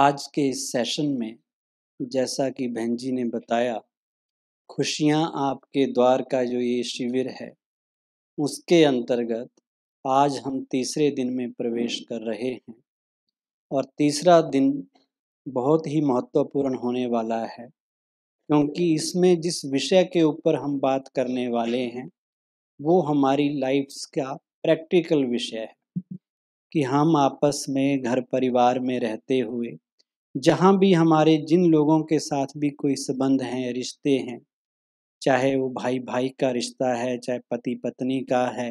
आज के इस सेशन में जैसा कि बहन जी ने बताया खुशियाँ आपके द्वार का जो ये शिविर है उसके अंतर्गत आज हम तीसरे दिन में प्रवेश कर रहे हैं और तीसरा दिन बहुत ही महत्वपूर्ण होने वाला है क्योंकि इसमें जिस विषय के ऊपर हम बात करने वाले हैं वो हमारी लाइफ्स का प्रैक्टिकल विषय है कि हम आपस में घर परिवार में रहते हुए जहाँ भी हमारे जिन लोगों के साथ भी कोई संबंध हैं रिश्ते हैं चाहे वो भाई भाई का रिश्ता है चाहे पति पत्नी का है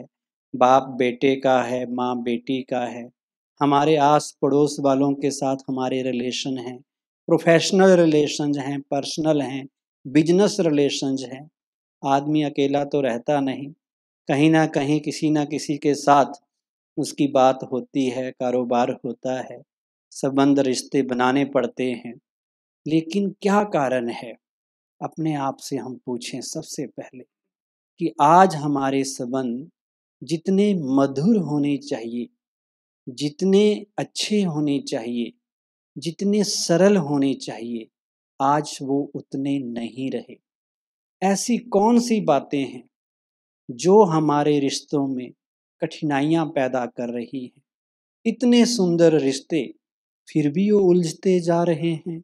बाप बेटे का है माँ बेटी का है हमारे आस पड़ोस वालों के साथ हमारे रिलेशन हैं प्रोफेशनल रिलेशन हैं पर्सनल हैं बिजनेस रिलेशन हैं आदमी अकेला तो रहता नहीं कहीं ना कहीं किसी ना किसी के साथ उसकी बात होती है कारोबार होता है संबंध रिश्ते बनाने पड़ते हैं लेकिन क्या कारण है अपने आप से हम पूछें सबसे पहले कि आज हमारे संबंध जितने मधुर होने चाहिए जितने अच्छे होने चाहिए जितने सरल होने चाहिए आज वो उतने नहीं रहे ऐसी कौन सी बातें हैं जो हमारे रिश्तों में कठिनाइयाँ पैदा कर रही हैं इतने सुंदर रिश्ते फिर भी वो उलझते जा रहे हैं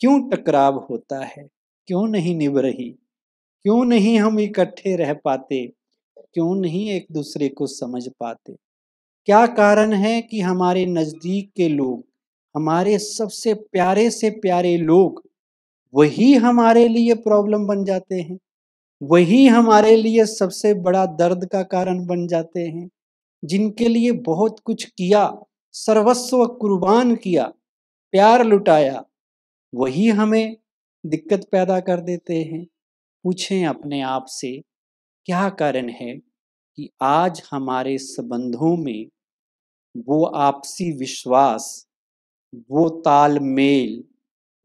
क्यों टकराव होता है क्यों नहीं निभ रही क्यों नहीं हम इकट्ठे रह पाते क्यों नहीं एक दूसरे को समझ पाते क्या कारण है कि हमारे नज़दीक के लोग हमारे सबसे प्यारे से प्यारे लोग वही हमारे लिए प्रॉब्लम बन जाते हैं वही हमारे लिए सबसे बड़ा दर्द का कारण बन जाते हैं जिनके लिए बहुत कुछ किया सर्वस्व कुर्बान किया प्यार लुटाया वही हमें दिक्कत पैदा कर देते हैं पूछें अपने आप से क्या कारण है कि आज हमारे संबंधों में वो आपसी विश्वास वो तालमेल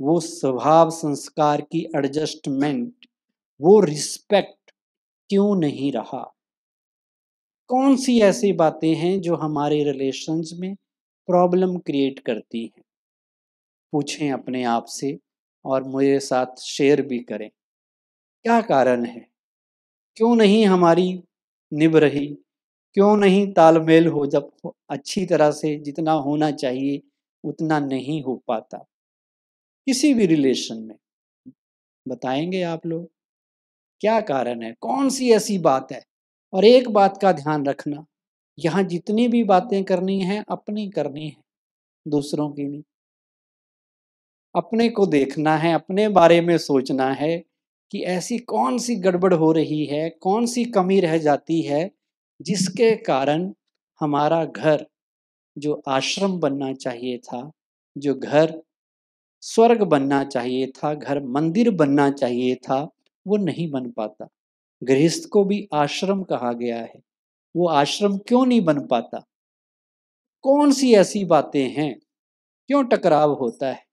वो स्वभाव संस्कार की एडजस्टमेंट वो रिस्पेक्ट क्यों नहीं रहा कौन सी ऐसी बातें हैं जो हमारे रिलेशंस में प्रॉब्लम क्रिएट करती हैं पूछें अपने आप से और मेरे साथ शेयर भी करें क्या कारण है क्यों नहीं हमारी निभ रही क्यों नहीं तालमेल हो जब अच्छी तरह से जितना होना चाहिए उतना नहीं हो पाता किसी भी रिलेशन में बताएंगे आप लोग क्या कारण है कौन सी ऐसी बात है और एक बात का ध्यान रखना यहाँ जितनी भी बातें करनी है अपनी करनी है दूसरों की नहीं अपने को देखना है अपने बारे में सोचना है कि ऐसी कौन सी गड़बड़ हो रही है कौन सी कमी रह जाती है जिसके कारण हमारा घर जो आश्रम बनना चाहिए था जो घर स्वर्ग बनना चाहिए था घर मंदिर बनना चाहिए था वो नहीं बन पाता गृहस्थ को भी आश्रम कहा गया है वो आश्रम क्यों नहीं बन पाता कौन सी ऐसी बातें हैं क्यों टकराव होता है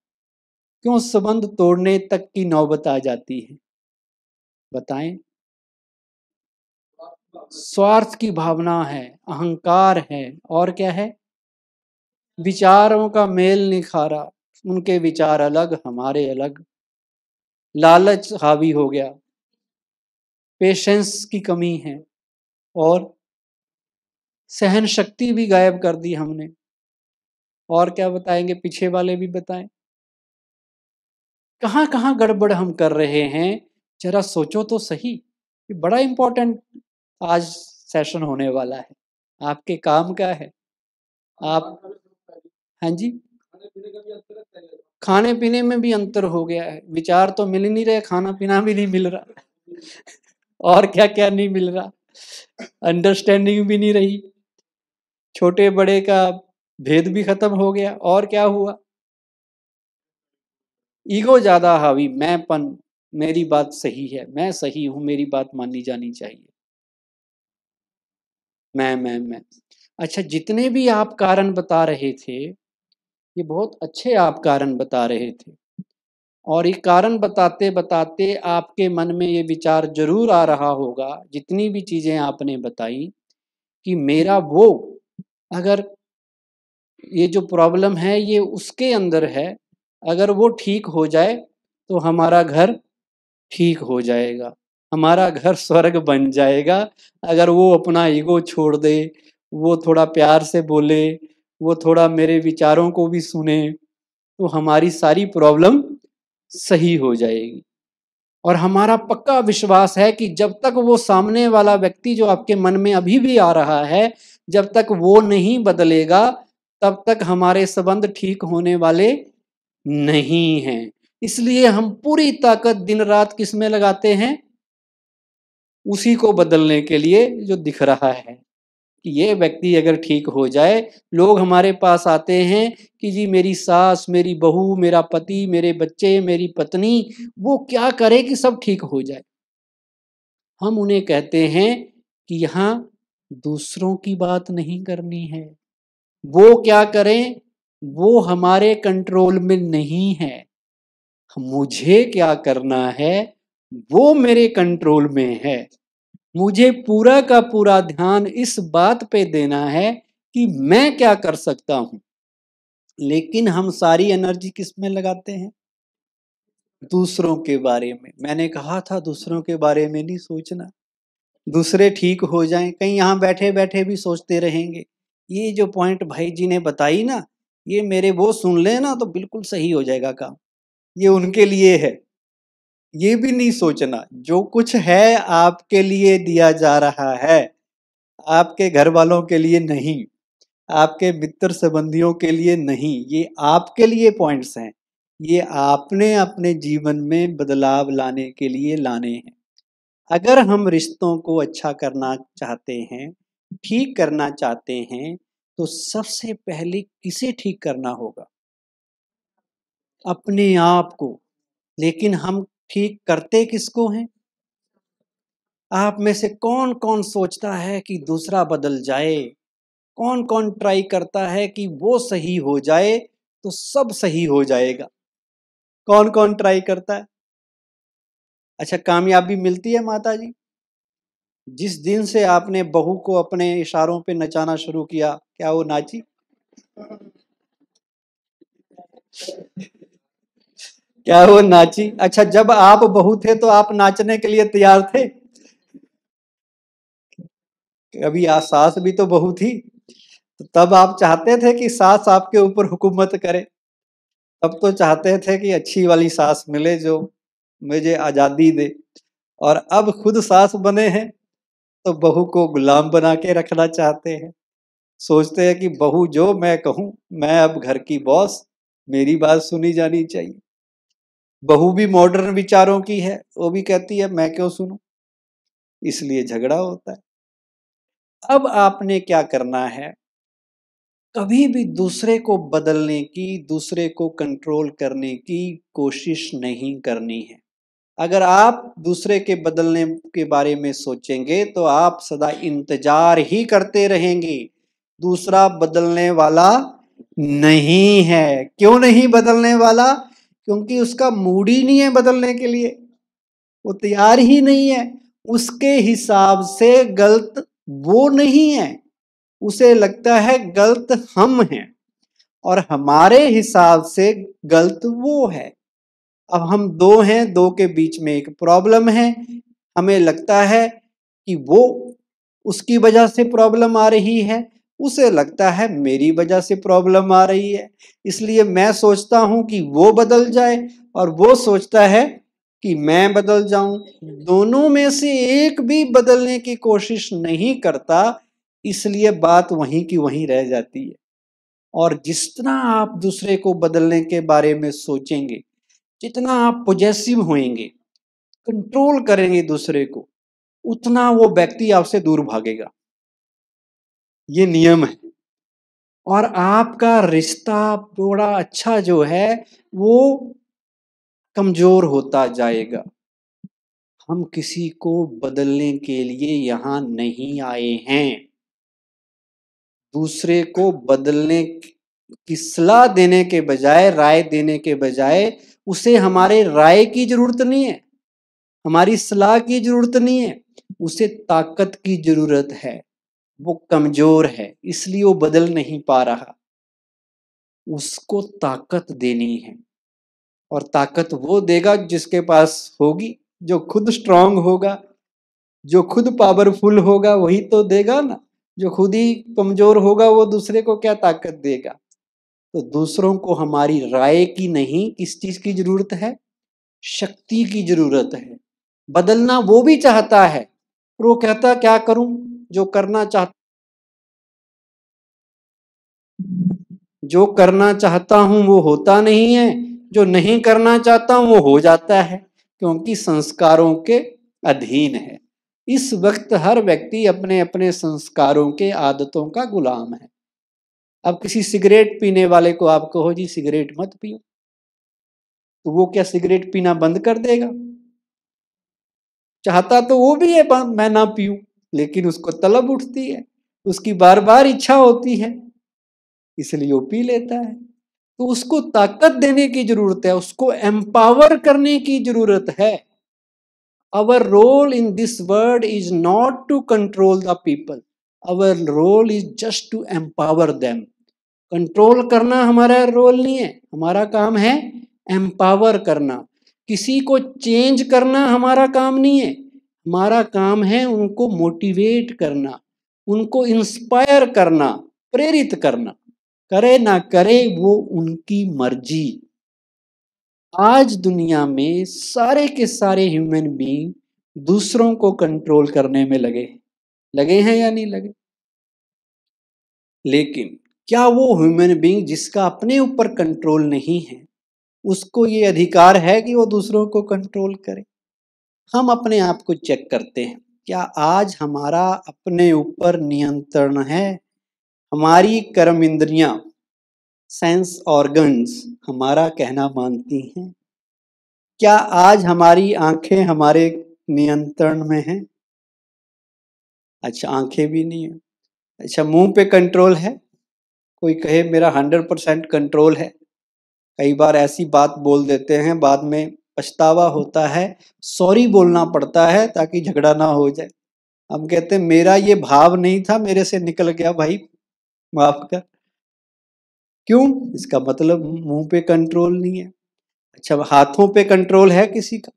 क्यों संबंध तोड़ने तक की नौबत आ जाती है बताएं स्वार्थ की भावना है अहंकार है और क्या है विचारों का मेल नहीं खा रहा उनके विचार अलग हमारे अलग लालच हावी हो गया पेशेंस की कमी है और सहन शक्ति भी गायब कर दी हमने और क्या बताएंगे पीछे वाले भी बताएं कहाँ कहाँ गड़बड़ हम कर रहे हैं जरा सोचो तो सही ये बड़ा इम्पोर्टेंट आज सेशन होने वाला है आपके काम क्या है आप हाँ जी खाने पीने में भी अंतर हो गया है विचार तो मिल नहीं रहे खाना पीना भी नहीं मिल रहा और क्या क्या नहीं मिल रहा अंडरस्टैंडिंग भी नहीं रही छोटे बड़े का भेद भी खत्म हो गया और क्या हुआ ईगो ज्यादा हावी मैंपन मेरी बात सही है मैं सही हूं मेरी बात मानी जानी चाहिए मैं मैं मैं अच्छा जितने भी आप कारण बता रहे थे ये बहुत अच्छे आप कारण बता रहे थे और ये कारण बताते बताते आपके मन में ये विचार जरूर आ रहा होगा जितनी भी चीज़ें आपने बताई कि मेरा वो अगर ये जो प्रॉब्लम है ये उसके अंदर है अगर वो ठीक हो जाए तो हमारा घर ठीक हो जाएगा हमारा घर स्वर्ग बन जाएगा अगर वो अपना ईगो छोड़ दे वो थोड़ा प्यार से बोले वो थोड़ा मेरे विचारों को भी सुने तो हमारी सारी प्रॉब्लम सही हो जाएगी और हमारा पक्का विश्वास है कि जब तक वो सामने वाला व्यक्ति जो आपके मन में अभी भी आ रहा है जब तक वो नहीं बदलेगा तब तक हमारे संबंध ठीक होने वाले नहीं हैं इसलिए हम पूरी ताकत दिन रात किस में लगाते हैं उसी को बदलने के लिए जो दिख रहा है कि ये व्यक्ति अगर ठीक हो जाए लोग हमारे पास आते हैं कि जी मेरी सास मेरी बहू मेरा पति मेरे बच्चे मेरी पत्नी वो क्या करे कि सब ठीक हो जाए हम उन्हें कहते हैं कि यहाँ दूसरों की बात नहीं करनी है वो क्या करें वो हमारे कंट्रोल में नहीं है मुझे क्या करना है वो मेरे कंट्रोल में है मुझे पूरा का पूरा ध्यान इस बात पे देना है कि मैं क्या कर सकता हूं लेकिन हम सारी एनर्जी किस में लगाते हैं दूसरों के बारे में मैंने कहा था दूसरों के बारे में नहीं सोचना दूसरे ठीक हो जाएं कहीं यहाँ बैठे बैठे भी सोचते रहेंगे ये जो पॉइंट भाई जी ने बताई ना ये मेरे वो सुन लेना ना तो बिल्कुल सही हो जाएगा काम ये उनके लिए है ये भी नहीं सोचना जो कुछ है आपके लिए दिया जा रहा है आपके घर वालों के लिए नहीं आपके मित्र संबंधियों के लिए नहीं ये आपके लिए पॉइंट्स हैं ये आपने अपने जीवन में बदलाव लाने के लिए लाने हैं अगर हम रिश्तों को अच्छा करना चाहते हैं ठीक करना चाहते हैं तो सबसे पहले किसे ठीक करना होगा अपने आप को लेकिन हम ठीक करते किसको हैं आप में से कौन कौन सोचता है कि दूसरा बदल जाए कौन कौन ट्राई करता है कि वो सही हो जाए तो सब सही हो जाएगा कौन कौन ट्राई करता है अच्छा कामयाबी मिलती है माता जी जिस दिन से आपने बहू को अपने इशारों पे नचाना शुरू किया क्या वो नाची क्या वो नाची अच्छा जब आप बहू थे तो आप नाचने के लिए तैयार थे कभी आ सास भी तो बहू थी तो तब आप चाहते थे कि सास आपके ऊपर हुकूमत करे तब तो चाहते थे कि अच्छी वाली सास मिले जो मुझे आज़ादी दे और अब खुद सास बने हैं तो बहू को गुलाम बना के रखना चाहते हैं सोचते हैं कि बहू जो मैं कहूँ मैं अब घर की बॉस मेरी बात सुनी जानी चाहिए बहू भी मॉडर्न विचारों की है वो भी कहती है मैं क्यों सुनूं इसलिए झगड़ा होता है अब आपने क्या करना है कभी भी दूसरे को बदलने की दूसरे को कंट्रोल करने की कोशिश नहीं करनी है अगर आप दूसरे के बदलने के बारे में सोचेंगे तो आप सदा इंतजार ही करते रहेंगे दूसरा बदलने वाला नहीं है क्यों नहीं बदलने वाला क्योंकि उसका मूड ही नहीं है बदलने के लिए वो तैयार ही नहीं है उसके हिसाब से गलत वो नहीं है उसे लगता है गलत हम हैं और हमारे हिसाब से गलत वो है अब हम दो हैं दो के बीच में एक प्रॉब्लम है हमें लगता है कि वो उसकी वजह से प्रॉब्लम आ रही है उसे लगता है मेरी वजह से प्रॉब्लम आ रही है इसलिए मैं सोचता हूं कि वो बदल जाए और वो सोचता है कि मैं बदल जाऊं दोनों में से एक भी बदलने की कोशिश नहीं करता इसलिए बात वहीं की वहीं रह जाती है और जिस तरह आप दूसरे को बदलने के बारे में सोचेंगे जितना आप पोजेसिव होंगे कंट्रोल करेंगे दूसरे को उतना वो व्यक्ति आपसे दूर भागेगा ये नियम है और आपका रिश्ता थोड़ा अच्छा जो है वो कमजोर होता जाएगा हम किसी को बदलने के लिए यहां नहीं आए हैं दूसरे को बदलने की सलाह देने के बजाय राय देने के बजाय उसे हमारे राय की जरूरत नहीं है हमारी सलाह की जरूरत नहीं है उसे ताकत की जरूरत है वो कमजोर है इसलिए वो बदल नहीं पा रहा उसको ताकत देनी है और ताकत वो देगा जिसके पास होगी जो खुद स्ट्रांग होगा जो खुद पावरफुल होगा वही तो देगा ना जो खुद ही कमजोर होगा वो दूसरे को क्या ताकत देगा तो दूसरों को हमारी राय की नहीं किस चीज की जरूरत है शक्ति की जरूरत है बदलना वो भी चाहता है वो कहता क्या करूं जो करना चाहता जो करना चाहता हूं वो होता नहीं है जो नहीं करना चाहता हूं वो हो जाता है क्योंकि संस्कारों के अधीन है इस वक्त हर व्यक्ति अपने अपने संस्कारों के आदतों का गुलाम है अब किसी सिगरेट पीने वाले को आप कहो जी सिगरेट मत पियो तो वो क्या सिगरेट पीना बंद कर देगा चाहता तो वो भी है मैं ना पीऊं लेकिन उसको तलब उठती है उसकी बार बार इच्छा होती है इसलिए वो पी लेता है तो उसको ताकत देने की जरूरत है उसको एम्पावर करने की जरूरत है our role in this world is not to control the people our role is just to empower them control करना हमारा रोल नहीं है हमारा काम है एम्पावर करना किसी को चेंज करना हमारा काम नहीं है हमारा काम है उनको मोटिवेट करना उनको इंस्पायर करना प्रेरित करना करे ना करे वो उनकी मर्जी आज दुनिया में सारे के सारे ह्यूमन बीइंग दूसरों को कंट्रोल करने में लगे लगे हैं या नहीं लगे लेकिन क्या वो ह्यूमन बीइंग जिसका अपने ऊपर कंट्रोल नहीं है उसको ये अधिकार है कि वो दूसरों को कंट्रोल करे हम अपने आप को चेक करते हैं क्या आज हमारा अपने ऊपर नियंत्रण है हमारी कर्म इंद्रियां सेंस ऑर्गन्स हमारा कहना मानती हैं क्या आज हमारी आंखें हमारे नियंत्रण में हैं अच्छा आंखें भी नहीं है अच्छा मुंह पे कंट्रोल है कोई कहे मेरा हंड्रेड परसेंट कंट्रोल है कई बार ऐसी बात बोल देते हैं बाद में पछतावा होता है सॉरी बोलना पड़ता है ताकि झगड़ा ना हो जाए हम कहते हैं मेरा ये भाव नहीं था मेरे से निकल गया भाई माफ कर क्यों इसका मतलब मुंह पे कंट्रोल नहीं है अच्छा हाथों पे कंट्रोल है किसी का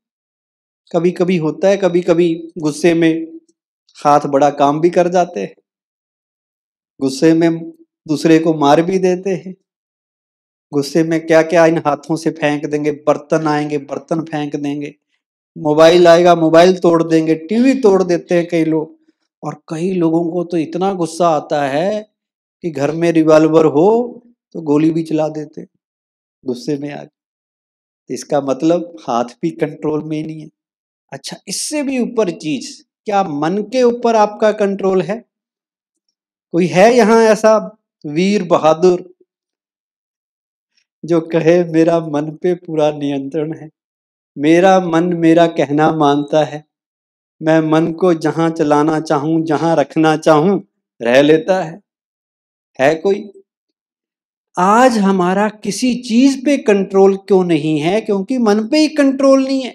कभी कभी होता है कभी कभी गुस्से में हाथ बड़ा काम भी कर जाते हैं गुस्से में दूसरे को मार भी देते हैं गुस्से में क्या क्या इन हाथों से फेंक देंगे बर्तन आएंगे बर्तन फेंक देंगे मोबाइल आएगा मोबाइल तोड़ देंगे टीवी तोड़ देते हैं कई लोग और कई लोगों को तो इतना गुस्सा आता है कि घर में रिवॉल्वर हो तो गोली भी चला देते गुस्से में आ तो इसका मतलब हाथ भी कंट्रोल में ही नहीं है अच्छा इससे भी ऊपर चीज क्या मन के ऊपर आपका कंट्रोल है कोई है यहाँ ऐसा वीर बहादुर जो कहे मेरा मन पे पूरा नियंत्रण है मेरा मन मेरा कहना मानता है मैं मन को जहाँ चलाना चाहूँ जहाँ रखना चाहूँ रह लेता है है कोई आज हमारा किसी चीज पे कंट्रोल क्यों नहीं है क्योंकि मन पे ही कंट्रोल नहीं है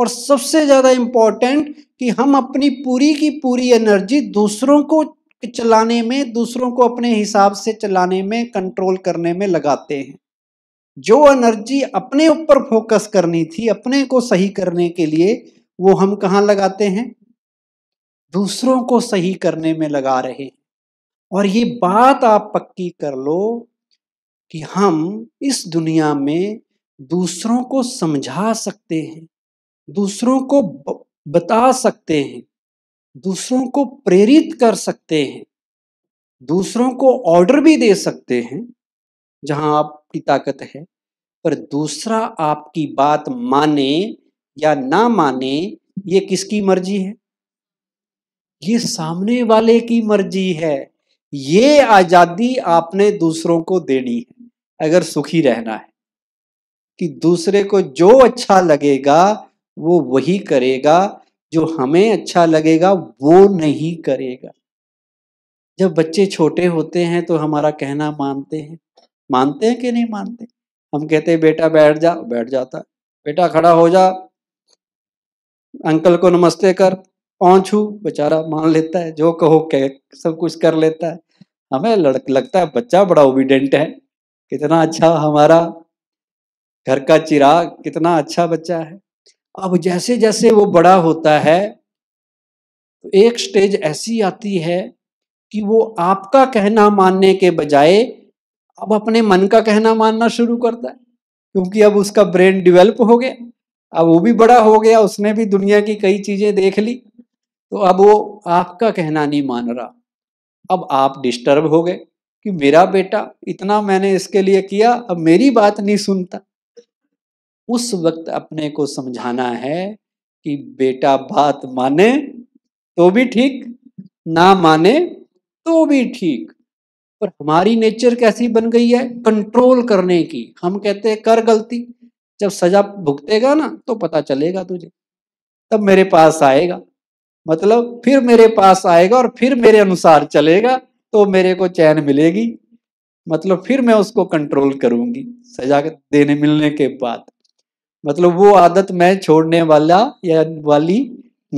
और सबसे ज्यादा इंपॉर्टेंट कि हम अपनी पूरी की पूरी एनर्जी दूसरों को चलाने में दूसरों को अपने हिसाब से चलाने में कंट्रोल करने में लगाते हैं जो एनर्जी अपने ऊपर फोकस करनी थी अपने को सही करने के लिए वो हम कहाँ लगाते हैं दूसरों को सही करने में लगा रहे हैं और ये बात आप पक्की कर लो कि हम इस दुनिया में दूसरों को समझा सकते हैं दूसरों को बता सकते हैं दूसरों को प्रेरित कर सकते हैं दूसरों को ऑर्डर भी दे सकते हैं जहां आप आपकी ताकत है पर दूसरा आपकी बात माने या ना माने ये किसकी मर्जी है ये सामने वाले की मर्जी है ये आजादी आपने दूसरों को देनी है अगर सुखी रहना है कि दूसरे को जो अच्छा लगेगा वो वही करेगा जो हमें अच्छा लगेगा वो नहीं करेगा जब बच्चे छोटे होते हैं तो हमारा कहना मानते हैं मानते हैं कि नहीं मानते हम कहते हैं बेटा बैठ जा बैठ जाता बेटा खड़ा हो जा अंकल को नमस्ते कर पहुंचू बेचारा मान लेता है जो कहो कह सब कुछ कर लेता है हमें लड़क लगता है बच्चा बड़ा ओबिडेंट है कितना अच्छा हमारा घर का चिराग कितना अच्छा बच्चा है अब जैसे जैसे वो बड़ा होता है तो एक स्टेज ऐसी आती है कि वो आपका कहना मानने के बजाय अब अपने मन का कहना मानना शुरू करता है क्योंकि अब उसका ब्रेन डेवलप हो गया अब वो भी बड़ा हो गया उसने भी दुनिया की कई चीज़ें देख ली तो अब वो आपका कहना नहीं मान रहा अब आप डिस्टर्ब हो गए कि मेरा बेटा इतना मैंने इसके लिए किया अब मेरी बात नहीं सुनता उस वक्त अपने को समझाना है कि बेटा बात माने तो भी ठीक ना माने तो भी ठीक पर हमारी नेचर कैसी बन गई है कंट्रोल करने की हम कहते हैं कर गलती जब सजा भुगतेगा ना तो पता चलेगा तुझे तब मेरे पास आएगा मतलब फिर मेरे पास आएगा और फिर मेरे अनुसार चलेगा तो मेरे को चैन मिलेगी मतलब फिर मैं उसको कंट्रोल करूंगी सजा देने मिलने के बाद मतलब वो आदत मैं छोड़ने वाला या वाली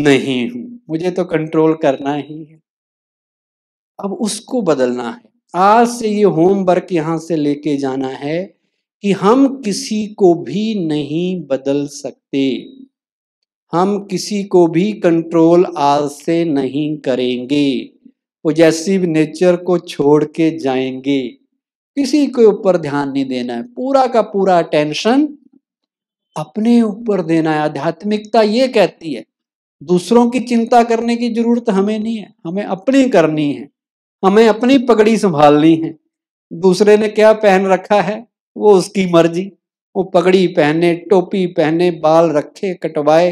नहीं हूं मुझे तो कंट्रोल करना ही है अब उसको बदलना है आज से ये होमवर्क यहाँ से लेके जाना है कि हम किसी को भी नहीं बदल सकते हम किसी को भी कंट्रोल आज से नहीं करेंगे भी नेचर को छोड़ के जाएंगे किसी के ऊपर ध्यान नहीं देना है पूरा का पूरा अटेंशन अपने ऊपर देना है आध्यात्मिकता ये कहती है दूसरों की चिंता करने की जरूरत हमें नहीं है हमें अपनी करनी है हमें अपनी पगड़ी संभालनी है दूसरे ने क्या पहन रखा है वो उसकी मर्जी वो पगड़ी पहने टोपी पहने बाल रखे कटवाए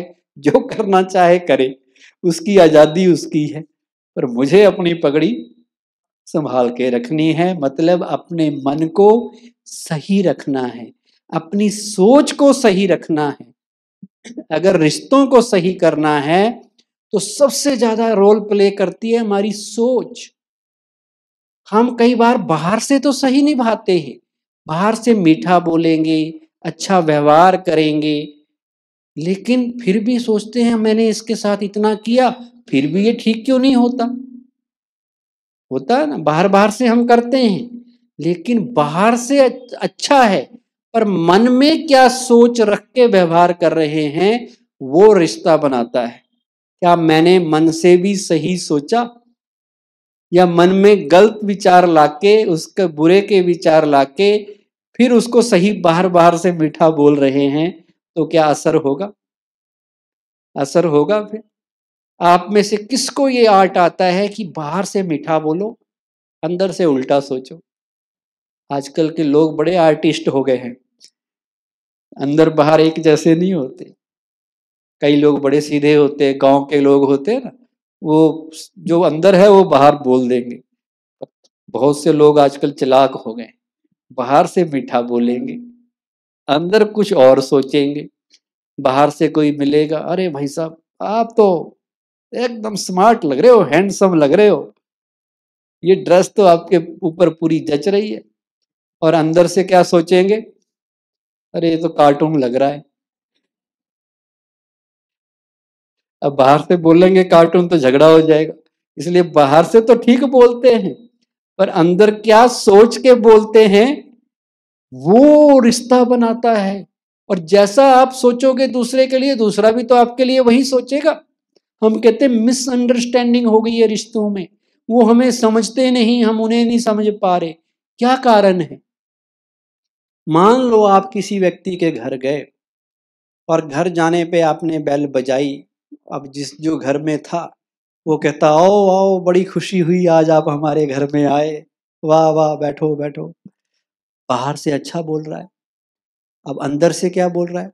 जो करना चाहे करे उसकी आज़ादी उसकी है पर मुझे अपनी पगड़ी संभाल के रखनी है मतलब अपने मन को सही रखना है अपनी सोच को सही रखना है अगर रिश्तों को सही करना है तो सबसे ज़्यादा रोल प्ले करती है हमारी सोच हम कई बार बाहर से तो सही निभाते हैं बाहर से मीठा बोलेंगे अच्छा व्यवहार करेंगे लेकिन फिर भी सोचते हैं मैंने इसके साथ इतना किया फिर भी ये ठीक क्यों नहीं होता होता है ना बाहर बाहर से हम करते हैं लेकिन बाहर से अच्छा है पर मन में क्या सोच रख के व्यवहार कर रहे हैं वो रिश्ता बनाता है क्या मैंने मन से भी सही सोचा या मन में गलत विचार लाके उसके बुरे के विचार लाके फिर उसको सही बाहर बाहर से मीठा बोल रहे हैं तो क्या असर होगा असर होगा फिर आप में से किसको ये आर्ट आता है कि बाहर से मीठा बोलो अंदर से उल्टा सोचो आजकल के लोग बड़े आर्टिस्ट हो गए हैं अंदर बाहर एक जैसे नहीं होते कई लोग बड़े सीधे होते गांव के लोग होते ना वो जो अंदर है वो बाहर बोल देंगे बहुत से लोग आजकल चलाक हो गए बाहर से मीठा बोलेंगे अंदर कुछ और सोचेंगे बाहर से कोई मिलेगा अरे भाई साहब आप तो एकदम स्मार्ट लग रहे हो हैंडसम लग रहे हो ये ड्रेस तो आपके ऊपर पूरी जच रही है और अंदर से क्या सोचेंगे अरे ये तो कार्टून लग रहा है अब बाहर से बोलेंगे कार्टून तो झगड़ा हो जाएगा इसलिए बाहर से तो ठीक बोलते हैं पर अंदर क्या सोच के बोलते हैं वो रिश्ता बनाता है और जैसा आप सोचोगे दूसरे के लिए दूसरा भी तो आपके लिए वही सोचेगा हम कहते हैं मिसअंडरस्टैंडिंग हो गई है रिश्तों में वो हमें समझते नहीं हम उन्हें नहीं समझ पा रहे क्या कारण है मान लो आप किसी व्यक्ति के घर गए और घर जाने पे आपने बैल बजाई अब जिस जो घर में था वो कहता आओ आओ बड़ी खुशी हुई आज आप हमारे घर में आए वाह वाह बैठो बैठो बाहर से अच्छा बोल रहा है अब अंदर से क्या बोल रहा है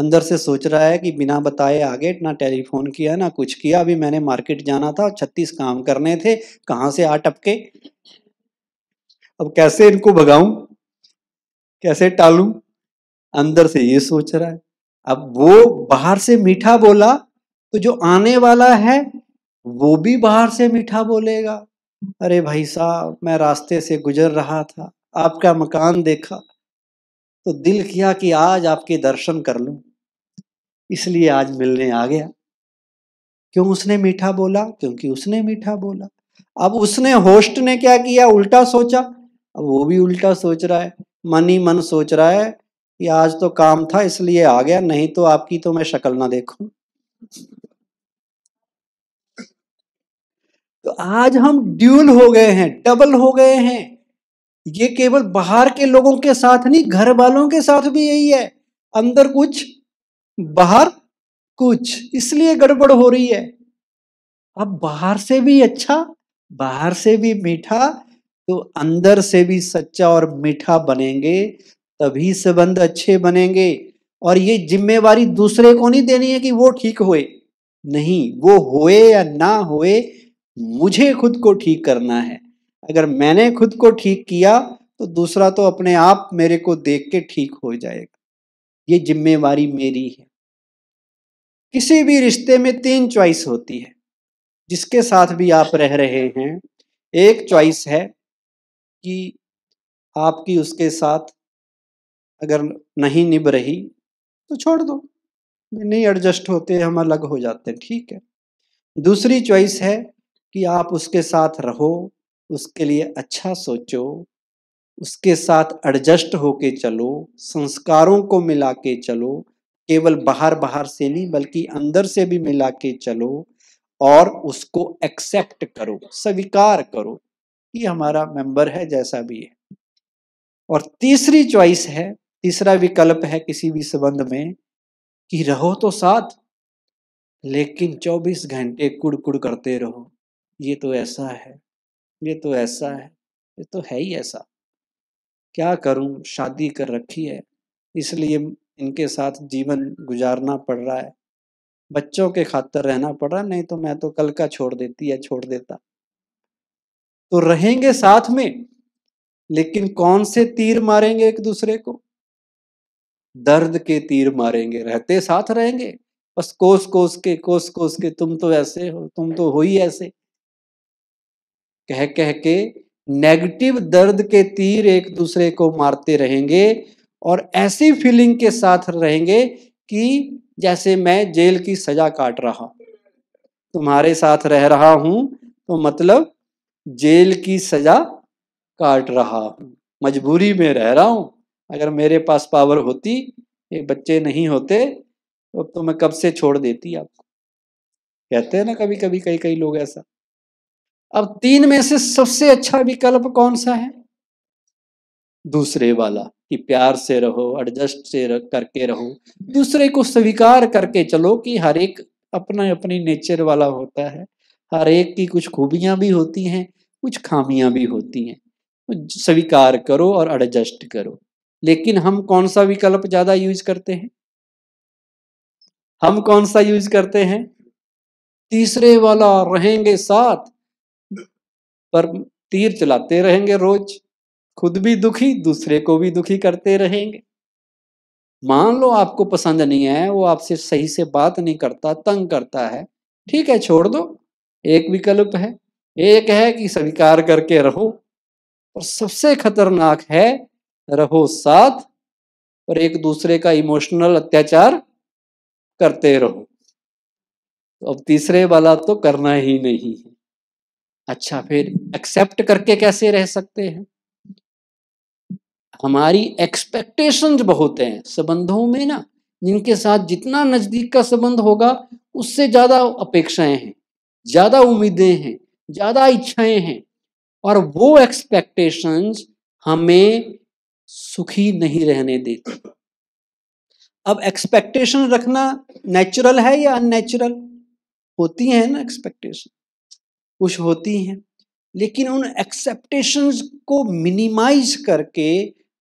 अंदर से सोच रहा है कि बिना बताए आगे ना टेलीफोन किया ना कुछ किया अभी मैंने मार्केट जाना था छत्तीस काम करने थे कहाँ से आ टपके अब कैसे इनको भगाऊं कैसे टालू अंदर से ये सोच रहा है अब वो बाहर से मीठा बोला तो जो आने वाला है वो भी बाहर से मीठा बोलेगा अरे भाई साहब मैं रास्ते से गुजर रहा था आपका मकान देखा तो दिल किया कि आज आपके दर्शन कर लूं इसलिए आज मिलने आ गया क्यों उसने मीठा बोला क्योंकि उसने मीठा बोला अब उसने होस्ट ने क्या किया उल्टा सोचा अब वो भी उल्टा सोच रहा है मन ही मन सोच रहा है कि आज तो काम था इसलिए आ गया नहीं तो आपकी तो मैं शक्ल ना देखूं तो आज हम ड्यूल हो गए हैं डबल हो गए हैं ये केवल बाहर के लोगों के साथ नहीं घर वालों के साथ भी यही है अंदर कुछ बाहर कुछ इसलिए गड़बड़ हो रही है अब बाहर से भी अच्छा बाहर से भी मीठा तो अंदर से भी सच्चा और मीठा बनेंगे तभी संबंध अच्छे बनेंगे और ये जिम्मेवारी दूसरे को नहीं देनी है कि वो ठीक होए नहीं वो होए या ना होए मुझे खुद को ठीक करना है अगर मैंने खुद को ठीक किया तो दूसरा तो अपने आप मेरे को देख के ठीक हो जाएगा ये जिम्मेवारी मेरी है किसी भी रिश्ते में तीन चॉइस होती है जिसके साथ भी आप रह रहे हैं एक चॉइस है कि आपकी उसके साथ अगर नहीं निभ रही तो छोड़ दो नहीं एडजस्ट होते हम अलग हो जाते हैं ठीक है दूसरी चॉइस है कि आप उसके साथ रहो उसके लिए अच्छा सोचो उसके साथ एडजस्ट होके चलो संस्कारों को मिला के चलो केवल बाहर बाहर से नहीं बल्कि अंदर से भी मिला के चलो और उसको एक्सेप्ट करो स्वीकार करो कि हमारा मेंबर है जैसा भी है और तीसरी चॉइस है तीसरा विकल्प है किसी भी संबंध में कि रहो तो साथ लेकिन 24 घंटे कुड़ कुड़ करते रहो ये तो ऐसा है ये तो ऐसा है ये तो है ही ऐसा क्या करूं शादी कर रखी है इसलिए इनके साथ जीवन गुजारना पड़ रहा है बच्चों के खातर रहना पड़ रहा नहीं तो मैं तो कल का छोड़ देती या छोड़ देता तो रहेंगे साथ में लेकिन कौन से तीर मारेंगे एक दूसरे को दर्द के तीर मारेंगे रहते साथ रहेंगे बस कोस कोस के कोस कोस के तुम तो ऐसे हो तुम तो हो ही ऐसे कह कह के नेगेटिव दर्द के तीर एक दूसरे को मारते रहेंगे और ऐसी फीलिंग के साथ रहेंगे कि जैसे मैं जेल की सजा काट रहा तुम्हारे साथ रह रहा हूं तो मतलब जेल की सजा काट रहा हूं मजबूरी में रह रहा हूं अगर मेरे पास पावर होती ये बच्चे नहीं होते तो, तो मैं कब से छोड़ देती आपको कहते हैं ना कभी कभी कई कई लोग ऐसा अब तीन में से सबसे अच्छा विकल्प कौन सा है दूसरे वाला कि प्यार से रहो एडजस्ट से रह, करके रहो दूसरे को स्वीकार करके चलो कि हर एक अपना अपनी नेचर वाला होता है हर एक की कुछ खूबियां भी होती हैं कुछ खामियां भी होती हैं स्वीकार करो और एडजस्ट करो लेकिन हम कौन सा विकल्प ज्यादा यूज करते हैं हम कौन सा यूज करते हैं तीसरे वाला रहेंगे साथ पर तीर चलाते रहेंगे रोज खुद भी दुखी दूसरे को भी दुखी करते रहेंगे मान लो आपको पसंद नहीं है वो आपसे सही से बात नहीं करता तंग करता है ठीक है छोड़ दो एक विकल्प है एक है कि स्वीकार करके रहो और सबसे खतरनाक है रहो साथ और एक दूसरे का इमोशनल अत्याचार करते रहो तो अब तीसरे वाला तो करना ही नहीं है अच्छा फिर एक्सेप्ट करके कैसे रह सकते हैं हमारी एक्सपेक्टेशंस बहुत हैं संबंधों में ना जिनके साथ जितना नज़दीक का संबंध होगा उससे ज़्यादा अपेक्षाएं हैं ज़्यादा उम्मीदें हैं ज़्यादा इच्छाएं हैं और वो एक्सपेक्टेशंस हमें सुखी नहीं रहने देती अब एक्सपेक्टेशन रखना नेचुरल है या अननेचुरल होती है ना एक्सपेक्टेशन कुछ होती हैं लेकिन उन एक्सेप्टेशन को मिनिमाइज करके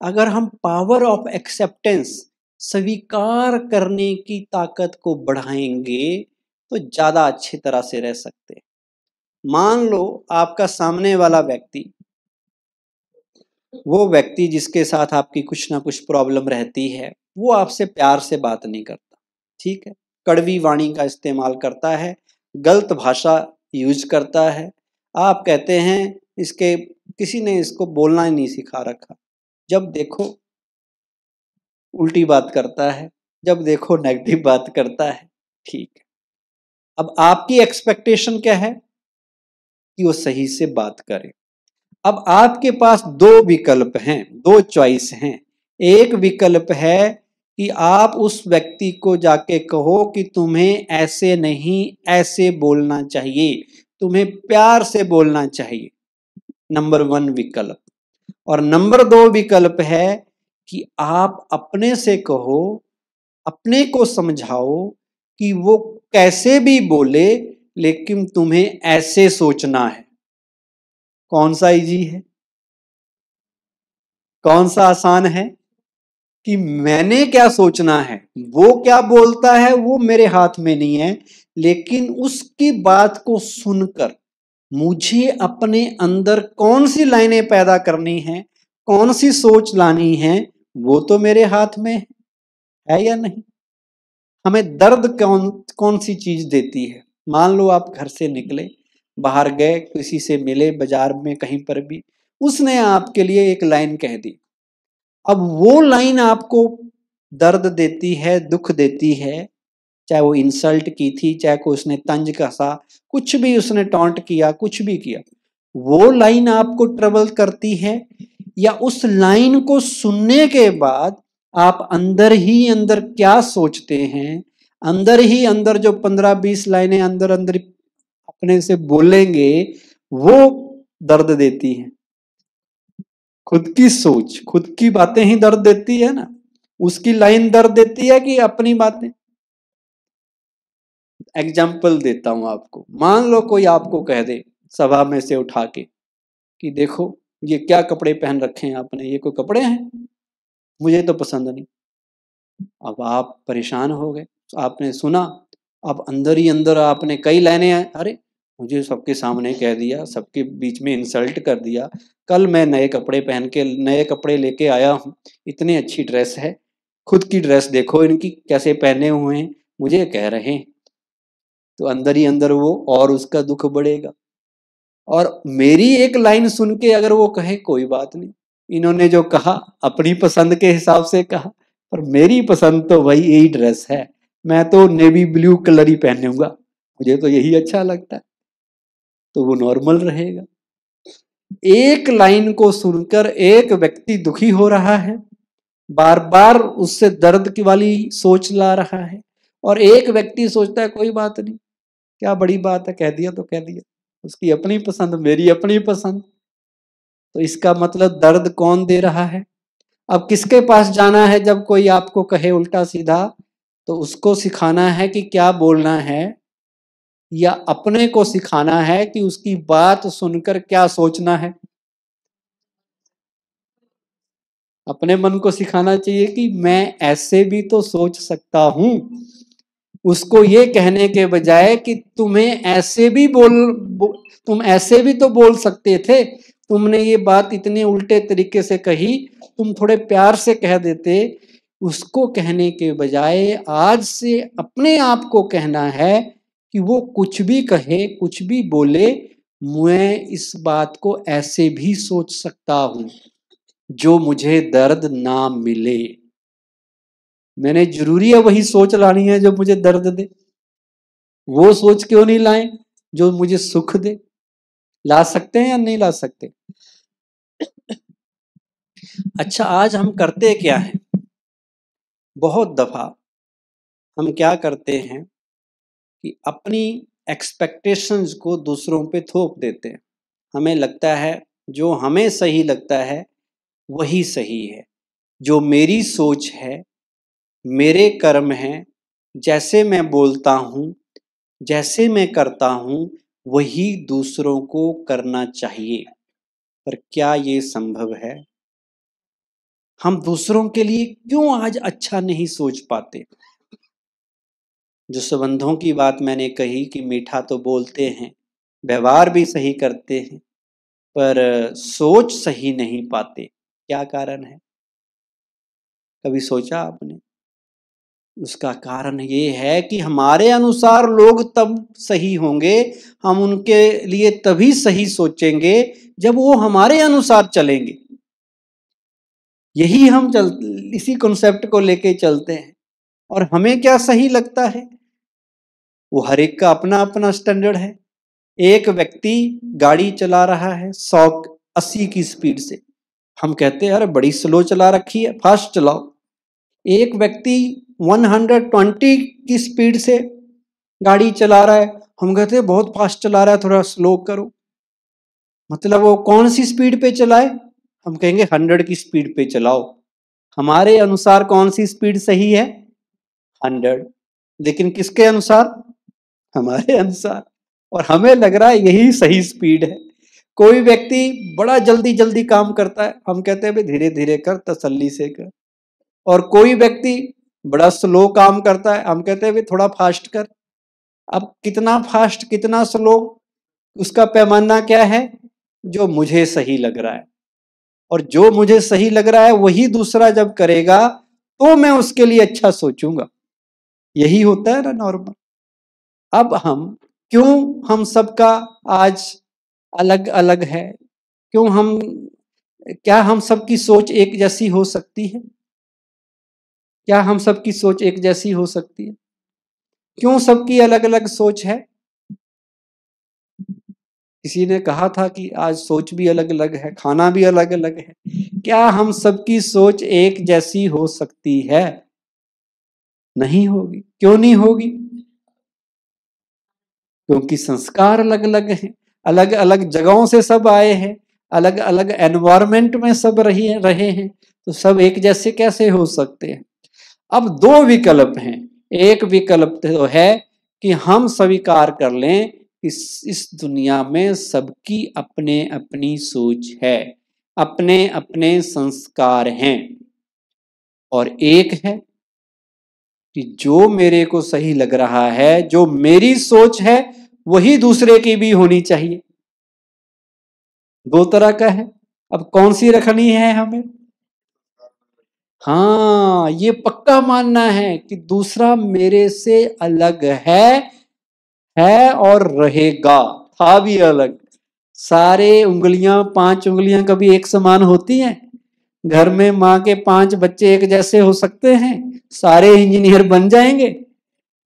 अगर हम पावर ऑफ एक्सेप्टेंस स्वीकार करने की ताकत को बढ़ाएंगे तो ज़्यादा अच्छी तरह से रह सकते हैं मान लो आपका सामने वाला व्यक्ति वो व्यक्ति जिसके साथ आपकी कुछ ना कुछ प्रॉब्लम रहती है वो आपसे प्यार से बात नहीं करता ठीक है कड़वी वाणी का इस्तेमाल करता है गलत भाषा यूज करता है आप कहते हैं इसके किसी ने इसको बोलना ही नहीं सिखा रखा जब देखो उल्टी बात करता है जब देखो नेगेटिव बात करता है ठीक है अब आपकी एक्सपेक्टेशन क्या है कि वो सही से बात करे अब आपके पास दो विकल्प हैं दो चॉइस हैं एक विकल्प है कि आप उस व्यक्ति को जाके कहो कि तुम्हें ऐसे नहीं ऐसे बोलना चाहिए तुम्हें प्यार से बोलना चाहिए नंबर वन विकल्प और नंबर दो विकल्प है कि आप अपने से कहो अपने को समझाओ कि वो कैसे भी बोले लेकिन तुम्हें ऐसे सोचना है कौन सा इजी है कौन सा आसान है कि मैंने क्या सोचना है वो क्या बोलता है वो मेरे हाथ में नहीं है लेकिन उसकी बात को सुनकर मुझे अपने अंदर कौन सी लाइनें पैदा करनी है कौन सी सोच लानी है वो तो मेरे हाथ में है, है या नहीं हमें दर्द कौन कौन सी चीज देती है मान लो आप घर से निकले बाहर गए किसी से मिले बाजार में कहीं पर भी उसने आपके लिए एक लाइन कह दी अब वो लाइन आपको दर्द देती है दुख देती है चाहे वो इंसल्ट की थी चाहे कोई उसने तंज कसा कुछ भी उसने टॉन्ट किया कुछ भी किया वो लाइन आपको ट्रबल करती है या उस लाइन को सुनने के बाद आप अंदर ही अंदर क्या सोचते हैं अंदर ही अंदर जो पंद्रह बीस लाइनें अंदर अंदर अपने से बोलेंगे वो दर्द देती है खुद की सोच खुद की बातें ही दर्द देती है ना उसकी लाइन दर्द देती है कि अपनी बातें एग्जाम्पल देता हूं आपको मान लो कोई आपको कह दे सभा में से उठा के कि देखो ये क्या कपड़े पहन रखे हैं आपने ये कोई कपड़े हैं मुझे तो पसंद नहीं अब आप परेशान हो गए आपने सुना अब अंदर ही अंदर आपने कई लाइने अरे मुझे सबके सामने कह दिया सबके बीच में इंसल्ट कर दिया कल मैं नए कपड़े पहन के नए कपड़े लेके आया हूँ इतनी अच्छी ड्रेस है खुद की ड्रेस देखो इनकी कैसे पहने हुए हैं मुझे कह रहे हैं तो अंदर ही अंदर वो और उसका दुख बढ़ेगा और मेरी एक लाइन सुन के अगर वो कहे कोई बात नहीं इन्होंने जो कहा अपनी पसंद के हिसाब से कहा पर मेरी पसंद तो वही यही ड्रेस है मैं तो नेवी ब्लू कलर ही पहनूंगा मुझे तो यही अच्छा लगता है तो वो नॉर्मल रहेगा एक लाइन को सुनकर एक व्यक्ति दुखी हो रहा है बार बार उससे दर्द की वाली सोच ला रहा है और एक व्यक्ति सोचता है कोई बात नहीं क्या बड़ी बात है कह दिया तो कह दिया उसकी अपनी पसंद मेरी अपनी पसंद तो इसका मतलब दर्द कौन दे रहा है अब किसके पास जाना है जब कोई आपको कहे उल्टा सीधा तो उसको सिखाना है कि क्या बोलना है या अपने को सिखाना है कि उसकी बात सुनकर क्या सोचना है अपने मन को सिखाना चाहिए कि मैं ऐसे भी तो सोच सकता हूं उसको ये कहने के बजाय कि तुम्हें ऐसे भी बोल, बोल तुम ऐसे भी तो बोल सकते थे तुमने ये बात इतने उल्टे तरीके से कही तुम थोड़े प्यार से कह देते उसको कहने के बजाय आज से अपने आप को कहना है कि वो कुछ भी कहे कुछ भी बोले मैं इस बात को ऐसे भी सोच सकता हूं जो मुझे दर्द ना मिले मैंने जरूरी है वही सोच लानी है जो मुझे दर्द दे वो सोच क्यों नहीं लाए जो मुझे सुख दे ला सकते हैं या नहीं ला सकते अच्छा आज हम करते क्या हैं बहुत दफा हम क्या करते हैं कि अपनी एक्सपेक्टेशंस को दूसरों पे थोप देते हैं हमें लगता है जो हमें सही लगता है वही सही है जो मेरी सोच है मेरे कर्म हैं जैसे मैं बोलता हूँ जैसे मैं करता हूँ वही दूसरों को करना चाहिए पर क्या ये संभव है हम दूसरों के लिए क्यों आज अच्छा नहीं सोच पाते जो संबंधों की बात मैंने कही कि मीठा तो बोलते हैं व्यवहार भी सही करते हैं पर सोच सही नहीं पाते क्या कारण है कभी सोचा आपने उसका कारण ये है कि हमारे अनुसार लोग तब सही होंगे हम उनके लिए तभी सही सोचेंगे जब वो हमारे अनुसार चलेंगे यही हम चल इसी कॉन्सेप्ट को लेके चलते हैं और हमें क्या सही लगता है वो हर एक का अपना अपना स्टैंडर्ड है एक व्यक्ति गाड़ी चला रहा है सौ अस्सी की स्पीड से हम कहते हैं अरे बड़ी स्लो चला रखी है फास्ट चलाओ एक व्यक्ति 120 की स्पीड से गाड़ी चला रहा है हम कहते हैं बहुत फास्ट चला रहा है थोड़ा स्लो करो मतलब वो कौन सी स्पीड पे चलाए हम कहेंगे 100 की स्पीड पे चलाओ हमारे अनुसार कौन सी स्पीड सही है 100 लेकिन किसके अनुसार हमारे अनुसार और हमें लग रहा है यही सही स्पीड है कोई व्यक्ति बड़ा जल्दी जल्दी काम करता है हम कहते हैं भाई धीरे धीरे कर तसल्ली से कर और कोई व्यक्ति बड़ा स्लो काम करता है हम कहते हैं भाई थोड़ा फास्ट कर अब कितना फास्ट कितना स्लो उसका पैमाना क्या है जो मुझे सही लग रहा है और जो मुझे सही लग रहा है वही दूसरा जब करेगा तो मैं उसके लिए अच्छा सोचूंगा यही होता है ना नॉर्मल अब हम क्यों हम सबका आज अलग अलग है क्यों हम क्या हम सबकी सोच एक जैसी हो सकती है क्या हम सबकी सोच एक जैसी हो सकती है क्यों सबकी अलग अलग सोच है किसी ने कहा था कि आज सोच भी अलग अलग है खाना भी अलग अलग है क्या हम सबकी सोच एक जैसी हो सकती है नहीं होगी क्यों नहीं होगी क्योंकि संस्कार अलग अलग हैं अलग अलग जगहों से सब आए हैं अलग अलग एनवायरमेंट में सब रही है, रहे हैं तो सब एक जैसे कैसे हो सकते हैं अब दो विकल्प हैं एक विकल्प तो है कि हम स्वीकार कर लें कि इस दुनिया में सबकी अपने अपनी सोच है अपने अपने संस्कार हैं और एक है कि जो मेरे को सही लग रहा है जो मेरी सोच है वही दूसरे की भी होनी चाहिए दो तरह का है अब कौन सी रखनी है हमें हाँ ये पक्का मानना है कि दूसरा मेरे से अलग है है और रहेगा था भी अलग सारे उंगलियां पांच उंगलियां कभी एक समान होती हैं घर में माँ के पांच बच्चे एक जैसे हो सकते हैं सारे इंजीनियर बन जाएंगे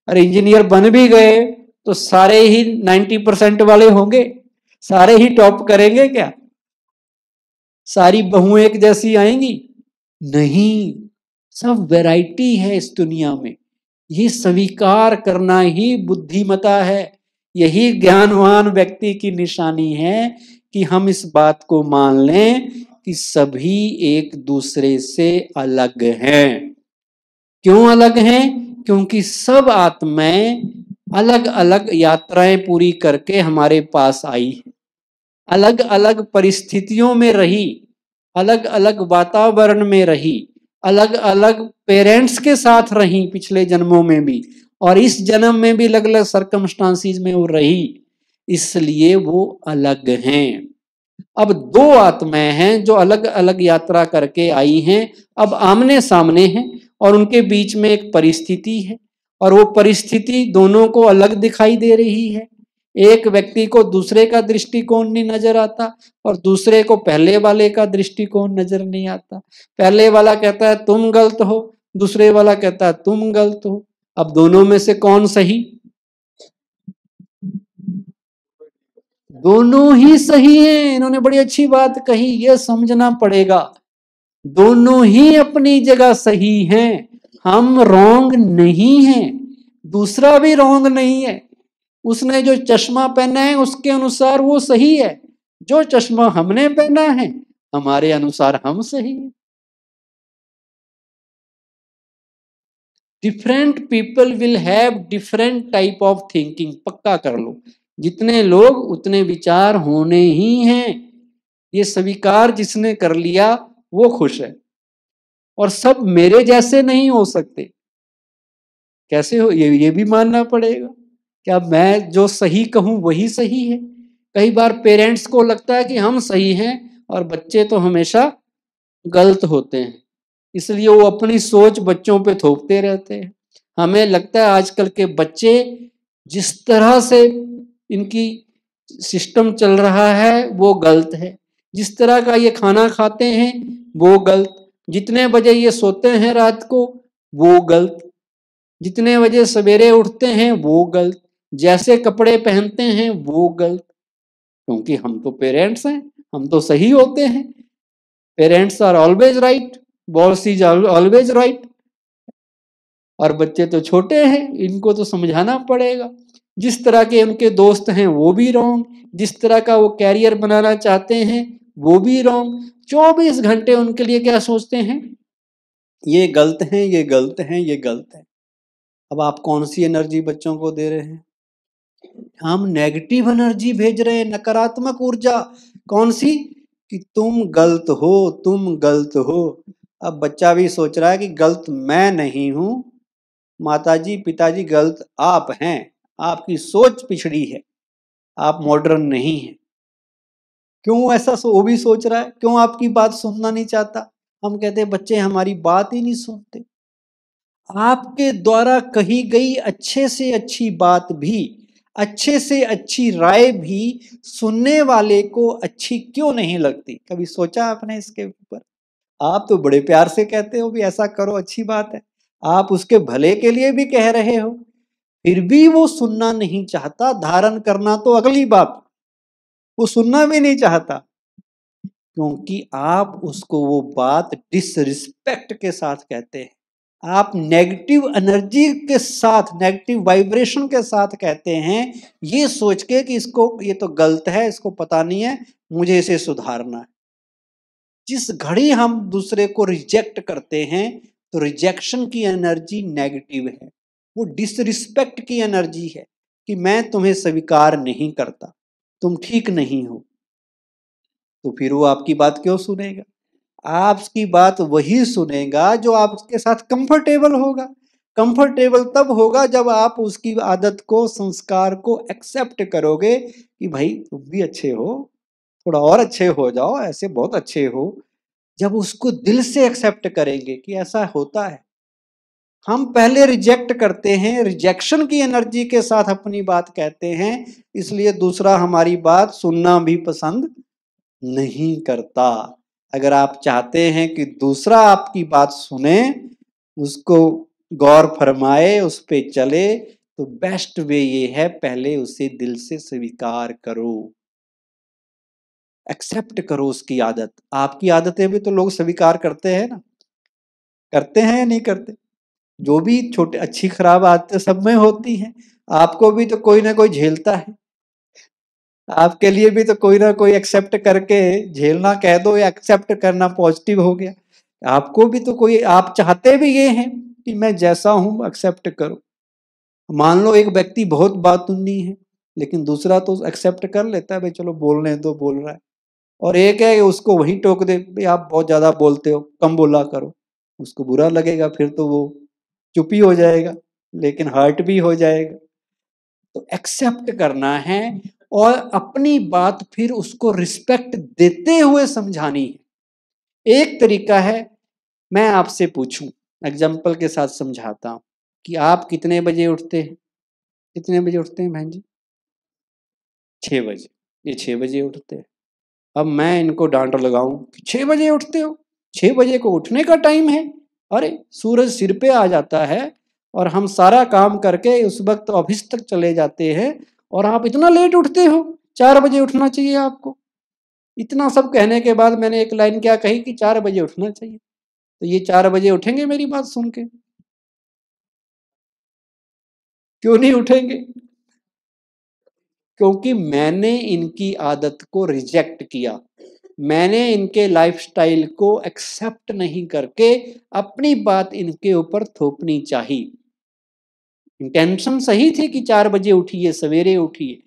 और इंजीनियर बन भी गए तो सारे ही नाइन्टी परसेंट वाले होंगे सारे ही टॉप करेंगे क्या सारी बहुएं एक जैसी आएंगी नहीं सब वैरायटी है इस दुनिया में ये स्वीकार करना ही बुद्धिमता है यही ज्ञानवान व्यक्ति की निशानी है कि हम इस बात को मान लें कि सभी एक दूसरे से अलग हैं क्यों अलग हैं क्योंकि सब आत्माएं अलग अलग यात्राएं पूरी करके हमारे पास आई है अलग अलग परिस्थितियों में रही अलग अलग वातावरण में रही अलग अलग पेरेंट्स के साथ रही पिछले जन्मों में भी और इस जन्म में भी अलग अलग सर्कमस्टांसिस में वो रही इसलिए वो अलग हैं अब दो आत्माएं हैं जो अलग अलग यात्रा करके आई हैं अब आमने सामने हैं और उनके बीच में एक परिस्थिति है और वो परिस्थिति दोनों को अलग दिखाई दे रही है एक व्यक्ति को दूसरे का दृष्टिकोण नहीं नजर आता और दूसरे को पहले वाले का दृष्टिकोण नजर नहीं आता पहले वाला कहता है तुम गलत हो दूसरे वाला कहता है तुम गलत हो अब दोनों में से कौन सही दोनों ही सही हैं इन्होंने बड़ी अच्छी बात कही यह समझना पड़ेगा दोनों ही अपनी जगह सही हैं हम रोंग नहीं हैं दूसरा भी रोंग नहीं है उसने जो चश्मा पहना है उसके अनुसार वो सही है जो चश्मा हमने पहना है हमारे अनुसार हम सही है different people will have different type of thinking पक्का कर लो जितने लोग उतने विचार होने ही हैं ये स्वीकार जिसने कर लिया वो खुश है और सब मेरे जैसे नहीं हो सकते कैसे हो ये ये भी मानना पड़ेगा क्या मैं जो सही कहूँ वही सही है कई बार पेरेंट्स को लगता है कि हम सही हैं और बच्चे तो हमेशा गलत होते हैं इसलिए वो अपनी सोच बच्चों पे थोपते रहते हैं हमें लगता है आजकल के बच्चे जिस तरह से इनकी सिस्टम चल रहा है वो गलत है जिस तरह का ये खाना खाते हैं वो गलत जितने बजे ये सोते हैं रात को वो गलत जितने बजे सवेरे उठते हैं वो गलत जैसे कपड़े पहनते हैं वो गलत क्योंकि हम तो पेरेंट्स हैं हम तो सही होते हैं parents are always right boss is always right और बच्चे तो छोटे हैं इनको तो समझाना पड़ेगा जिस तरह के उनके दोस्त हैं वो भी रॉन्ग जिस तरह का वो कैरियर बनाना चाहते हैं वो भी रॉन्ग चौबीस घंटे उनके लिए क्या सोचते हैं ये गलत हैं ये गलत हैं ये गलत हैं अब आप कौन सी एनर्जी बच्चों को दे रहे हैं हम नेगेटिव एनर्जी भेज रहे हैं नकारात्मक ऊर्जा कौन सी कि तुम गलत हो तुम गलत हो अब बच्चा भी सोच रहा है कि गलत मैं नहीं हूं माताजी पिताजी गलत आप हैं आपकी सोच पिछड़ी है आप मॉडर्न नहीं हैं क्यों ऐसा वो भी सोच रहा है क्यों आपकी बात सुनना नहीं चाहता हम कहते बच्चे हमारी बात ही नहीं सुनते आपके द्वारा कही गई अच्छे से अच्छी बात भी अच्छे से अच्छी राय भी सुनने वाले को अच्छी क्यों नहीं लगती कभी सोचा आपने इसके ऊपर आप तो बड़े प्यार से कहते हो भी ऐसा करो अच्छी बात है आप उसके भले के लिए भी कह रहे हो फिर भी वो सुनना नहीं चाहता धारण करना तो अगली बात वो सुनना भी नहीं चाहता क्योंकि आप उसको वो बात डिसरिस्पेक्ट के साथ कहते हैं आप नेगेटिव एनर्जी के साथ नेगेटिव वाइब्रेशन के साथ कहते हैं ये सोच के कि इसको ये तो गलत है इसको पता नहीं है मुझे इसे सुधारना है जिस घड़ी हम दूसरे को रिजेक्ट करते हैं तो रिजेक्शन की एनर्जी नेगेटिव है वो डिसरिस्पेक्ट की एनर्जी है कि मैं तुम्हें स्वीकार नहीं करता तुम ठीक नहीं हो तो फिर वो आपकी बात क्यों सुनेगा आपकी बात वही सुनेगा जो आपके साथ कंफर्टेबल होगा कंफर्टेबल तब होगा जब आप उसकी आदत को संस्कार को एक्सेप्ट करोगे कि भाई तुम भी अच्छे हो थोड़ा और अच्छे हो जाओ ऐसे बहुत अच्छे हो जब उसको दिल से एक्सेप्ट करेंगे कि ऐसा होता है हम पहले रिजेक्ट करते हैं रिजेक्शन की एनर्जी के साथ अपनी बात कहते हैं इसलिए दूसरा हमारी बात सुनना भी पसंद नहीं करता अगर आप चाहते हैं कि दूसरा आपकी बात सुने उसको गौर फरमाए उस पर चले तो बेस्ट वे ये है पहले उसे दिल से स्वीकार करो एक्सेप्ट करो उसकी आदत आपकी आदतें भी तो लोग स्वीकार करते हैं ना करते हैं या नहीं करते जो भी छोटे अच्छी खराब आदतें सब में होती हैं आपको भी तो कोई ना कोई झेलता है आपके लिए भी तो कोई ना कोई एक्सेप्ट करके झेलना कह दो या एक्सेप्ट करना पॉजिटिव हो गया आपको भी तो कोई आप चाहते भी ये हैं कि मैं जैसा हूं एक्सेप्ट करो मान लो एक व्यक्ति बहुत बातुन्नी है लेकिन दूसरा तो एक्सेप्ट कर लेता है भाई चलो बोलने दो बोल रहा है और एक है उसको वहीं टोक दे भाई आप बहुत ज़्यादा बोलते हो कम बोला करो उसको बुरा लगेगा फिर तो वो चुप ही हो जाएगा लेकिन हर्ट भी हो जाएगा तो एक्सेप्ट करना है और अपनी बात फिर उसको रिस्पेक्ट देते हुए समझानी है एक तरीका है मैं आपसे पूछूं एग्जाम्पल के साथ समझाता हूं कि आप कितने बजे उठते हैं कितने बजे उठते हैं बहन जी छ बजे ये छह बजे उठते हैं अब मैं इनको डांट लगाऊं कि छः बजे उठते हो छ बजे को उठने का टाइम है अरे सूरज सिर पे आ जाता है और हम सारा काम करके उस वक्त ऑफिस तक चले जाते हैं और आप इतना लेट उठते हो चार बजे उठना चाहिए आपको इतना सब कहने के बाद मैंने एक लाइन क्या कही कि चार बजे उठना चाहिए तो ये चार बजे उठेंगे मेरी बात सुन के क्यों नहीं उठेंगे क्योंकि मैंने इनकी आदत को रिजेक्ट किया मैंने इनके लाइफस्टाइल को एक्सेप्ट नहीं करके अपनी बात इनके ऊपर थोपनी चाहिए इंटेंशन सही थी कि चार बजे उठिए सवेरे उठिए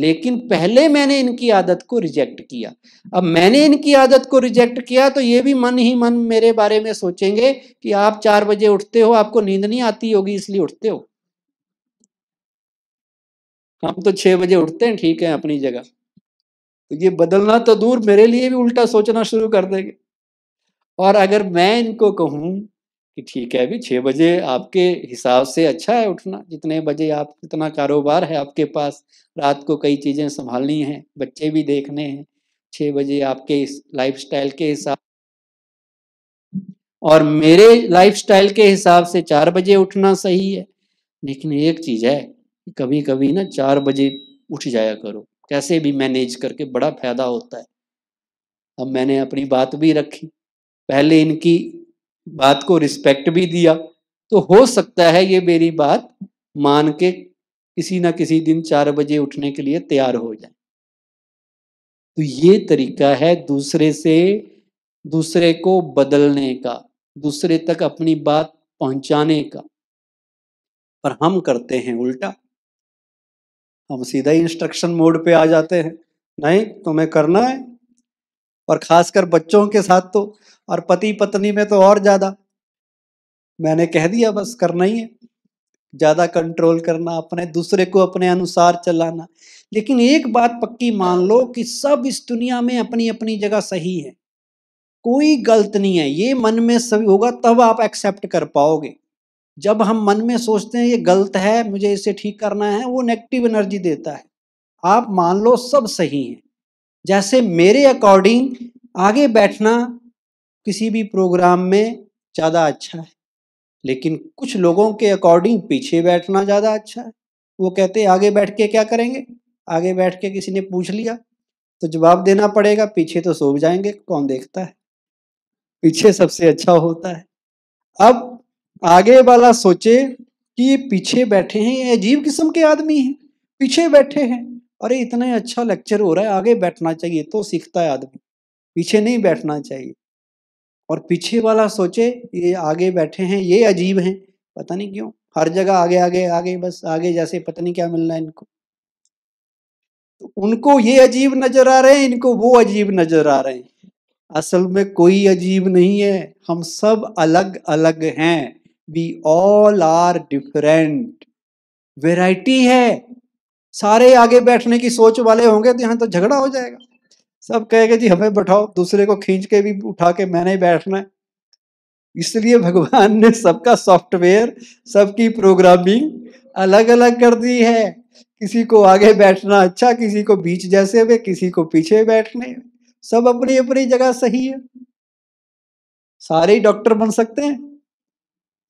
लेकिन पहले मैंने इनकी आदत को रिजेक्ट किया अब मैंने इनकी आदत को रिजेक्ट किया तो ये भी मन ही मन मेरे बारे में सोचेंगे कि आप चार बजे उठते हो आपको नींद नहीं आती होगी इसलिए उठते हो हम तो छह बजे उठते हैं ठीक है अपनी जगह तो ये बदलना तो दूर मेरे लिए भी उल्टा सोचना शुरू कर देंगे और अगर मैं इनको कहूँ कि ठीक है अभी छः बजे आपके हिसाब से अच्छा है उठना जितने बजे आप इतना कारोबार है आपके पास रात को कई चीज़ें संभालनी हैं बच्चे भी देखने हैं छः बजे आपके इस लाइफ के हिसाब और मेरे लाइफस्टाइल के हिसाब से चार बजे उठना सही है लेकिन एक चीज़ है कभी कभी ना चार बजे उठ जाया करो कैसे भी मैनेज करके बड़ा फायदा होता है अब मैंने अपनी बात भी रखी पहले इनकी बात को रिस्पेक्ट भी दिया तो हो सकता है ये मेरी बात मान के किसी ना किसी दिन चार बजे उठने के लिए तैयार हो जाए तो ये तरीका है दूसरे से दूसरे को बदलने का दूसरे तक अपनी बात पहुंचाने का पर हम करते हैं उल्टा हम सीधा ही इंस्ट्रक्शन मोड पे आ जाते हैं नहीं तुम्हें करना है और खासकर बच्चों के साथ तो और पति पत्नी में तो और ज़्यादा मैंने कह दिया बस करना ही है ज़्यादा कंट्रोल करना अपने दूसरे को अपने अनुसार चलाना लेकिन एक बात पक्की मान लो कि सब इस दुनिया में अपनी अपनी जगह सही है कोई गलत नहीं है ये मन में सभी होगा तब आप एक्सेप्ट कर पाओगे जब हम मन में सोचते हैं ये गलत है मुझे इसे ठीक करना है वो नेगेटिव एनर्जी देता है आप मान लो सब सही है जैसे मेरे अकॉर्डिंग आगे बैठना किसी भी प्रोग्राम में ज़्यादा अच्छा है लेकिन कुछ लोगों के अकॉर्डिंग पीछे बैठना ज़्यादा अच्छा है वो कहते हैं आगे बैठ के क्या करेंगे आगे बैठ के किसी ने पूछ लिया तो जवाब देना पड़ेगा पीछे तो सो जाएंगे कौन देखता है पीछे सबसे अच्छा होता है अब आगे वाला सोचे कि ये पीछे बैठे हैं ये अजीब किस्म के आदमी हैं पीछे बैठे हैं अरे इतना अच्छा लेक्चर हो रहा है आगे बैठना चाहिए तो सीखता है आदमी पीछे नहीं बैठना चाहिए और पीछे वाला सोचे ये आगे बैठे हैं ये अजीब हैं पता नहीं क्यों हर जगह आगे आगे आगे बस आगे जैसे पता नहीं क्या मिलना है इनको तो उनको ये अजीब नजर आ रहे हैं इनको वो अजीब नजर आ रहे हैं असल में कोई अजीब नहीं है हम सब अलग अलग हैं we all are different variety है सारे आगे बैठने की सोच वाले होंगे तो यहाँ तो झगड़ा हो जाएगा सब कहेगा जी हमें बैठाओ दूसरे को खींच के भी उठा के मैंने ही बैठना है इसलिए भगवान ने सबका सॉफ्टवेयर सबकी प्रोग्रामिंग अलग अलग कर दी है किसी को आगे बैठना अच्छा किसी को बीच जैसे हुए किसी को पीछे बैठने सब अपनी अपनी जगह सही है सारे ही डॉक्टर बन सकते हैं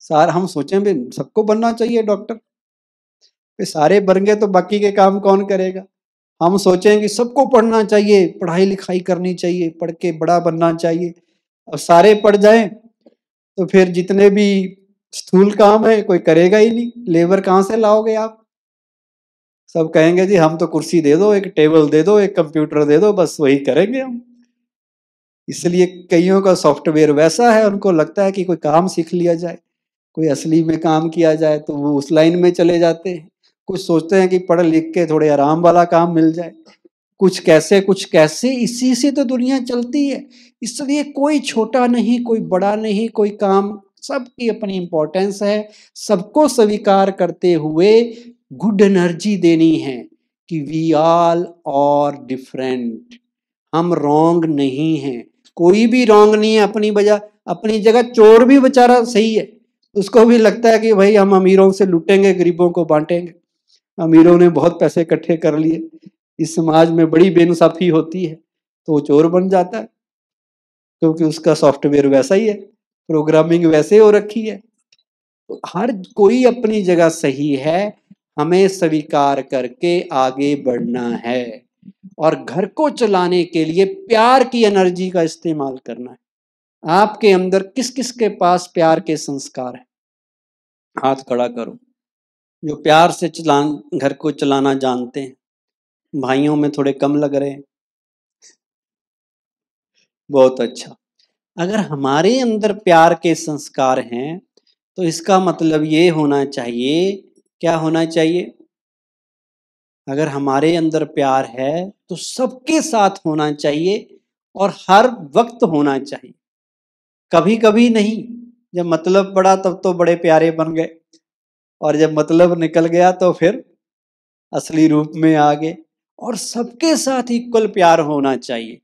सार हम सोचें भी सबको बनना चाहिए डॉक्टर सारे बन गए तो बाकी के काम कौन करेगा हम सोचें कि सबको पढ़ना चाहिए पढ़ाई लिखाई करनी चाहिए पढ़ के बड़ा बनना चाहिए अब सारे पढ़ जाएं तो फिर जितने भी स्थूल काम है कोई करेगा ही नहीं लेबर कहाँ से लाओगे आप सब कहेंगे जी हम तो कुर्सी दे दो एक टेबल दे दो एक कंप्यूटर दे दो बस वही करेंगे हम इसलिए कईयों का सॉफ्टवेयर वैसा है उनको लगता है कि कोई काम सीख लिया जाए कोई असली में काम किया जाए तो वो उस लाइन में चले जाते हैं कुछ सोचते हैं कि पढ़ लिख के थोड़े आराम वाला काम मिल जाए कुछ कैसे कुछ कैसे इसी से तो दुनिया चलती है इसलिए कोई छोटा नहीं कोई बड़ा नहीं कोई काम सबकी अपनी इंपॉर्टेंस है सबको स्वीकार करते हुए गुड एनर्जी देनी है कि वी ऑल और डिफरेंट हम रॉन्ग नहीं हैं कोई भी रॉन्ग नहीं है अपनी वजह अपनी जगह चोर भी बेचारा सही है उसको भी लगता है कि भाई हम अमीरों से लुटेंगे गरीबों को बांटेंगे अमीरों ने बहुत पैसे इकट्ठे कर लिए इस समाज में बड़ी बेनसाफी होती है तो वो चोर बन जाता है क्योंकि उसका सॉफ्टवेयर वैसा ही है प्रोग्रामिंग वैसे हो रखी है तो हर कोई अपनी जगह सही है हमें स्वीकार करके आगे बढ़ना है और घर को चलाने के लिए प्यार की एनर्जी का इस्तेमाल करना है आपके अंदर किस किस के पास प्यार के संस्कार है हाथ खड़ा करो जो प्यार से चला घर को चलाना जानते हैं भाइयों में थोड़े कम लग रहे हैं बहुत अच्छा अगर हमारे अंदर प्यार के संस्कार हैं तो इसका मतलब ये होना चाहिए क्या होना चाहिए अगर हमारे अंदर प्यार है तो सबके साथ होना चाहिए और हर वक्त होना चाहिए कभी कभी नहीं जब मतलब पड़ा तब तो बड़े प्यारे बन गए और जब मतलब निकल गया तो फिर असली रूप में आ गए और सबके साथ इक्वल प्यार होना चाहिए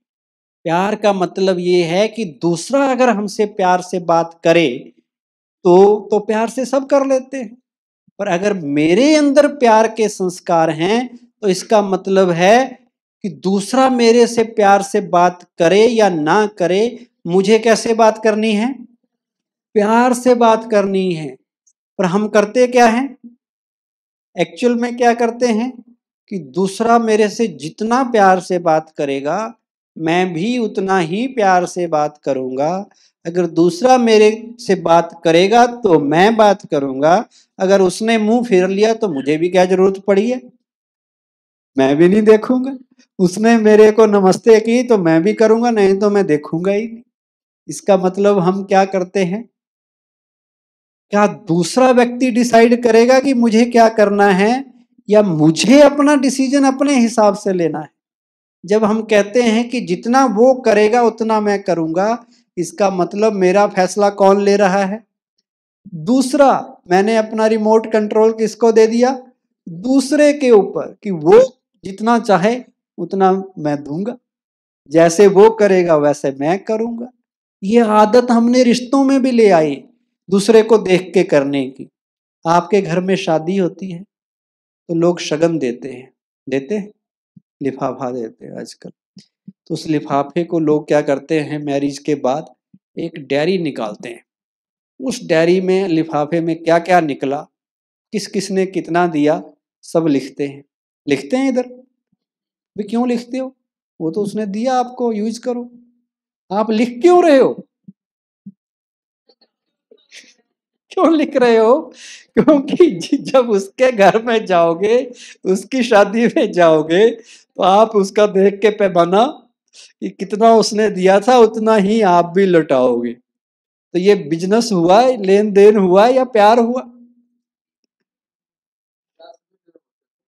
प्यार का मतलब ये है कि दूसरा अगर हमसे प्यार से बात करे तो तो प्यार से सब कर लेते हैं पर अगर मेरे अंदर प्यार के संस्कार हैं तो इसका मतलब है कि दूसरा मेरे से प्यार से बात करे या ना करे मुझे कैसे बात करनी है प्यार से बात करनी है पर हम करते क्या हैं एक्चुअल में क्या करते हैं कि दूसरा मेरे से जितना प्यार से बात करेगा मैं भी उतना ही प्यार से बात करूंगा अगर दूसरा मेरे से बात करेगा तो मैं बात करूंगा अगर उसने मुंह फेर लिया तो मुझे भी क्या जरूरत पड़ी है मैं भी नहीं देखूंगा उसने मेरे को नमस्ते की तो मैं भी करूंगा नहीं तो मैं देखूंगा ही नहीं इसका मतलब हम क्या करते हैं क्या दूसरा व्यक्ति डिसाइड करेगा कि मुझे क्या करना है या मुझे अपना डिसीजन अपने हिसाब से लेना है जब हम कहते हैं कि जितना वो करेगा उतना मैं करूंगा इसका मतलब मेरा फैसला कौन ले रहा है दूसरा मैंने अपना रिमोट कंट्रोल किसको दे दिया दूसरे के ऊपर कि वो जितना चाहे उतना मैं दूंगा जैसे वो करेगा वैसे मैं करूंगा ये आदत हमने रिश्तों में भी ले आई दूसरे को देख के करने की आपके घर में शादी होती है तो लोग शगन देते हैं देते हैं लिफाफा देते हैं आजकल तो उस लिफाफे को लोग क्या करते हैं मैरिज के बाद एक डायरी निकालते हैं उस डायरी में लिफाफे में क्या क्या निकला किस किस ने कितना दिया सब लिखते हैं लिखते हैं इधर भी क्यों लिखते हो वो तो उसने दिया आपको यूज करो आप लिख क्यों रहे हो क्यों लिख रहे हो क्योंकि जब उसके घर में जाओगे उसकी शादी में जाओगे तो आप उसका देख के पैमाना कि कितना उसने दिया था उतना ही आप भी लौटाओगे तो ये बिजनेस हुआ है लेन देन हुआ या प्यार हुआ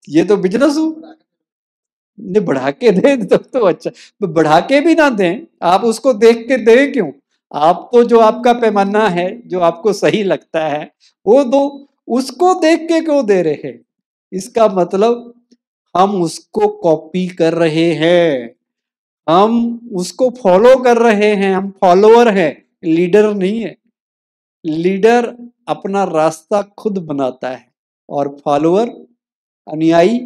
ये तो बिजनेस हुआ ने बढ़ा के दे तो, तो अच्छा बढ़ा के भी ना दें आप उसको देख के दें क्यों आप तो जो आपका पैमाना है जो आपको सही लगता है वो दो उसको देख के क्यों दे रहे हैं इसका मतलब हम उसको कॉपी कर रहे हैं हम उसको फॉलो कर रहे हैं हम फॉलोअर हैं लीडर नहीं है लीडर अपना रास्ता खुद बनाता है और फॉलोअर अनुयायी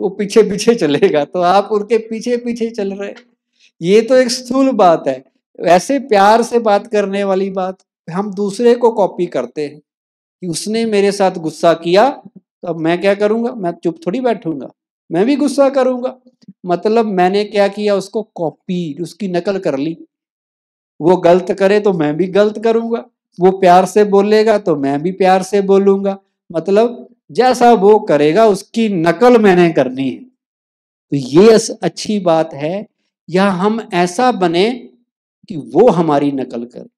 वो पीछे पीछे चलेगा तो आप उनके पीछे पीछे चल रहे ये तो एक स्थूल बात है ऐसे प्यार से बात करने वाली बात हम दूसरे को कॉपी करते हैं कि उसने मेरे साथ गुस्सा किया तो अब मैं क्या करूंगा मैं चुप थोड़ी बैठूंगा मैं भी गुस्सा करूंगा मतलब मैंने क्या किया उसको कॉपी उसकी नकल कर ली वो गलत करे तो मैं भी गलत करूंगा वो प्यार से बोलेगा तो मैं भी प्यार से बोलूंगा मतलब जैसा वो करेगा उसकी नकल मैंने करनी है तो ये अच्छी बात है या हम ऐसा बने कि वो हमारी नकल करे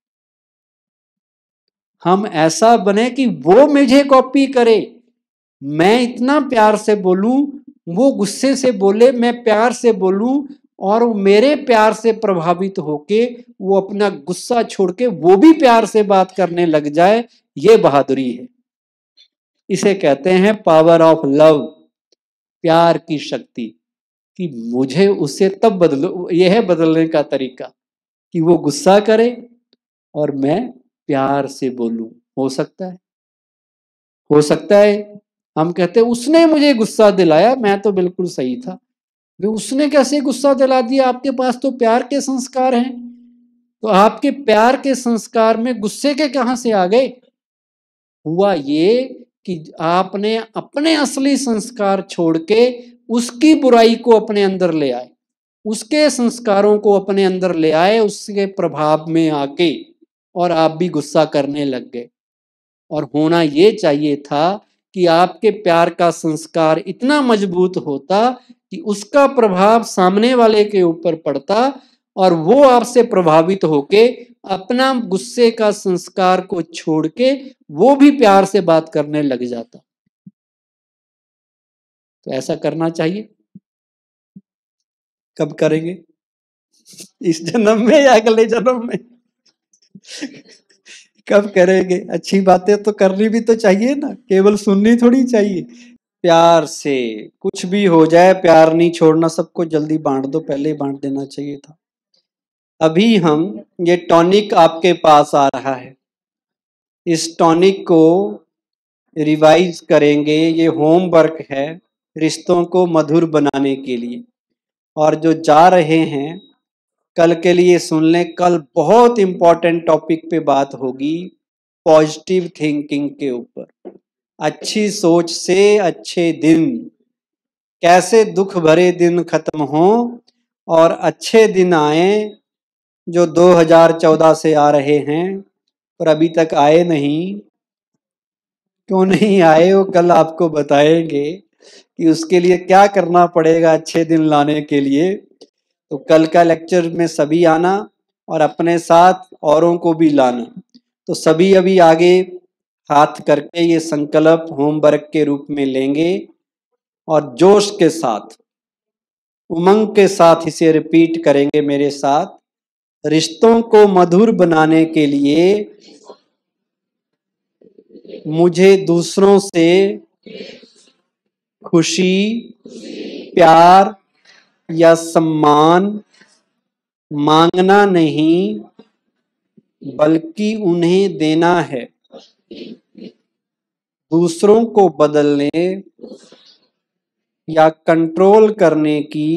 हम ऐसा बने कि वो मुझे कॉपी करे मैं इतना प्यार से बोलूं वो गुस्से से बोले मैं प्यार से बोलूं और मेरे प्यार से प्रभावित होके वो अपना गुस्सा छोड़ के वो भी प्यार से बात करने लग जाए ये बहादुरी है इसे कहते हैं पावर ऑफ लव प्यार की शक्ति कि मुझे उससे तब बदलो यह है बदलने का तरीका कि वो गुस्सा करे और मैं प्यार से बोलूं हो सकता है हो सकता है हम कहते हैं उसने मुझे गुस्सा दिलाया मैं तो बिल्कुल सही था वे उसने कैसे गुस्सा दिला दिया आपके पास तो प्यार के संस्कार हैं तो आपके प्यार के संस्कार में गुस्से के कहां से आ गए हुआ ये कि आपने अपने असली संस्कार छोड़ के उसकी बुराई को अपने अंदर ले आए उसके संस्कारों को अपने अंदर ले आए उसके प्रभाव में आके और आप भी गुस्सा करने लग गए और होना ये चाहिए था कि आपके प्यार का संस्कार इतना मजबूत होता कि उसका प्रभाव सामने वाले के ऊपर पड़ता और वो आपसे प्रभावित होके अपना गुस्से का संस्कार को छोड़ के वो भी प्यार से बात करने लग जाता तो ऐसा करना चाहिए कब करेंगे इस जन्म में या अगले जन्म में कब करेंगे अच्छी बातें तो करनी भी तो चाहिए ना केवल सुननी थोड़ी चाहिए प्यार से कुछ भी हो जाए प्यार नहीं छोड़ना सबको जल्दी बांट दो पहले ही बांट देना चाहिए था अभी हम ये टॉनिक आपके पास आ रहा है इस टॉनिक को रिवाइज करेंगे ये होमवर्क है रिश्तों को मधुर बनाने के लिए और जो जा रहे हैं कल के लिए सुन लें कल बहुत इम्पॉर्टेंट टॉपिक पे बात होगी पॉजिटिव थिंकिंग के ऊपर अच्छी सोच से अच्छे दिन कैसे दुख भरे दिन खत्म हों और अच्छे दिन आए जो 2014 से आ रहे हैं और अभी तक आए नहीं क्यों नहीं आए वो कल आपको बताएंगे कि उसके लिए क्या करना पड़ेगा अच्छे दिन लाने के लिए तो कल का लेक्चर में सभी आना और अपने साथ औरों को भी लाना तो सभी अभी आगे हाथ करके ये संकल्प होमवर्क के रूप में लेंगे और जोश के साथ उमंग के साथ इसे रिपीट करेंगे मेरे साथ रिश्तों को मधुर बनाने के लिए मुझे दूसरों से खुशी प्यार या सम्मान मांगना नहीं बल्कि उन्हें देना है दूसरों को बदलने या कंट्रोल करने की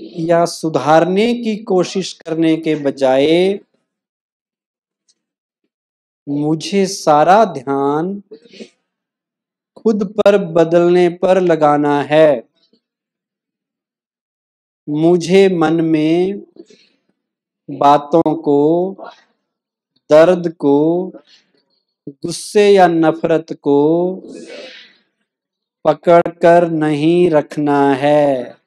या सुधारने की कोशिश करने के बजाय मुझे सारा ध्यान खुद पर बदलने पर लगाना है मुझे मन में बातों को दर्द को गुस्से या नफरत को पकड़कर नहीं रखना है